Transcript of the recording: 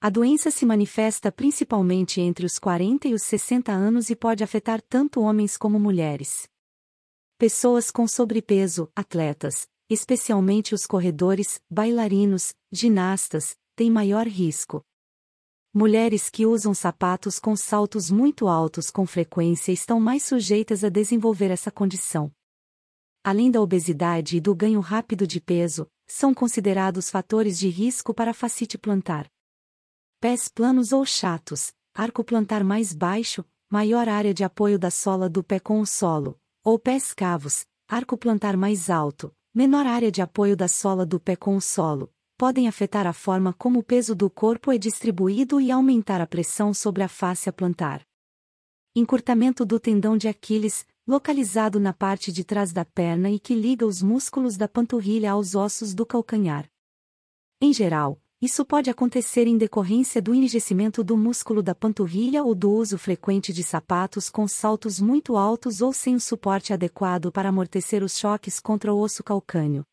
A doença se manifesta principalmente entre os 40 e os 60 anos e pode afetar tanto homens como mulheres. Pessoas com sobrepeso, atletas, especialmente os corredores, bailarinos, ginastas, têm maior risco. Mulheres que usam sapatos com saltos muito altos com frequência estão mais sujeitas a desenvolver essa condição. Além da obesidade e do ganho rápido de peso, são considerados fatores de risco para a fascite plantar pés planos ou chatos, arco plantar mais baixo, maior área de apoio da sola do pé com o solo, ou pés cavos, arco plantar mais alto, menor área de apoio da sola do pé com o solo, podem afetar a forma como o peso do corpo é distribuído e aumentar a pressão sobre a face a plantar. Encurtamento do tendão de Aquiles, localizado na parte de trás da perna e que liga os músculos da panturrilha aos ossos do calcanhar. Em geral, isso pode acontecer em decorrência do enrijecimento do músculo da panturrilha ou do uso frequente de sapatos com saltos muito altos ou sem o suporte adequado para amortecer os choques contra o osso calcâneo,